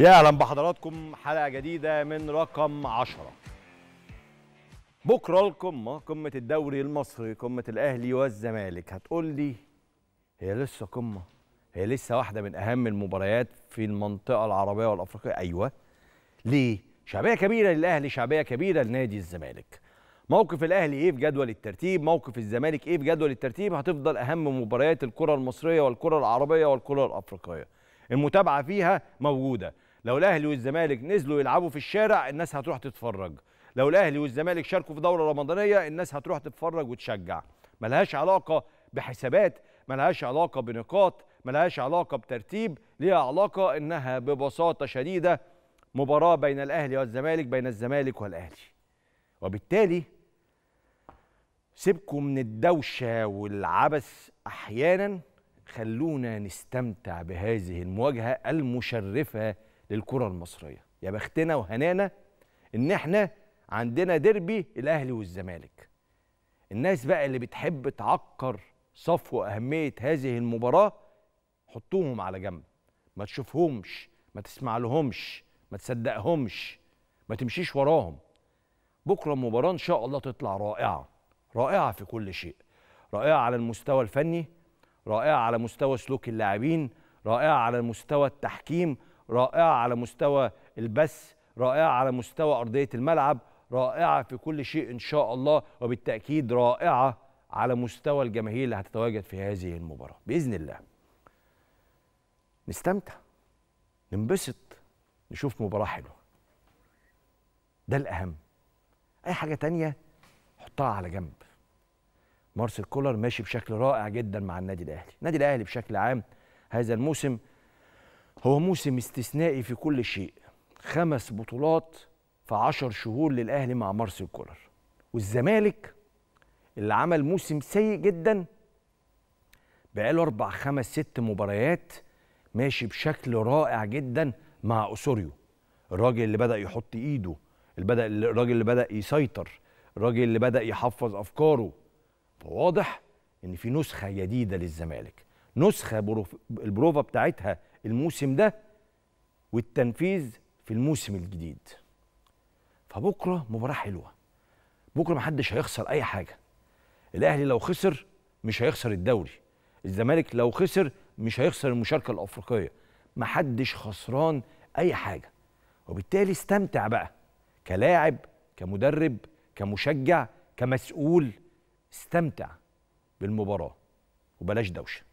يا اهلا بحضراتكم حلقه جديده من رقم 10 بكره القمه قمه الدوري المصري قمه الاهلي والزمالك هتقول لي هي لسه قمه هي لسه واحده من اهم المباريات في المنطقه العربيه والافريقيه ايوه ليه شعبيه كبيره للاهلي شعبيه كبيره لنادي الزمالك موقف الاهلي ايه في جدول الترتيب موقف الزمالك ايه في جدول الترتيب هتفضل اهم مباريات الكره المصريه والكره العربيه والكره الافريقيه المتابعه فيها موجوده لو الاهلي والزمالك نزلوا يلعبوا في الشارع الناس هتروح تتفرج لو الاهلي والزمالك شاركوا في دوره رمضانيه الناس هتروح تتفرج وتشجع ملهاش علاقه بحسابات ملهاش علاقه بنقاط ملهاش علاقه بترتيب ليها علاقه انها ببساطه شديده مباراه بين الاهلي والزمالك بين الزمالك والاهلي وبالتالي سيبكم من الدوشه والعبث احيانا خلونا نستمتع بهذه المواجهه المشرفه للكره المصريه يا بختنا وهنانا ان احنا عندنا ديربي الاهلي والزمالك الناس بقى اللي بتحب تعكر صفو اهميه هذه المباراه حطوهم على جنب ما تشوفهمش ما تسمع لهمش ما تصدقهمش ما تمشيش وراهم بكره المباراه ان شاء الله تطلع رائعه رائعه في كل شيء رائعه على المستوى الفني رائعه على مستوى سلوك اللاعبين رائعه على مستوى التحكيم رائعه على مستوى البث رائعه على مستوى ارضيه الملعب رائعه في كل شيء ان شاء الله وبالتاكيد رائعه على مستوى الجماهير اللي هتتواجد في هذه المباراه باذن الله نستمتع ننبسط نشوف مباراه حلوه ده الاهم اي حاجه تانية حطها على جنب مارسيل كولر ماشي بشكل رائع جدا مع النادي الاهلي النادي الاهلي بشكل عام هذا الموسم هو موسم استثنائي في كل شيء خمس بطولات في عشر شهور للأهلي مع مارسيل كولر والزمالك اللي عمل موسم سيء جدا بقاله أربع خمس ست مباريات ماشي بشكل رائع جدا مع أسوريو الراجل اللي بدأ يحط إيده الراجل اللي بدأ يسيطر الراجل اللي بدأ يحفظ أفكاره فواضح إن في نسخة جديدة للزمالك نسخه البروفا بتاعتها الموسم ده والتنفيذ في الموسم الجديد فبكره مباراه حلوه بكره محدش هيخسر اي حاجه الاهلي لو خسر مش هيخسر الدوري الزمالك لو خسر مش هيخسر المشاركه الافريقيه محدش خسران اي حاجه وبالتالي استمتع بقى كلاعب كمدرب كمشجع كمسؤول استمتع بالمباراه وبلاش دوشه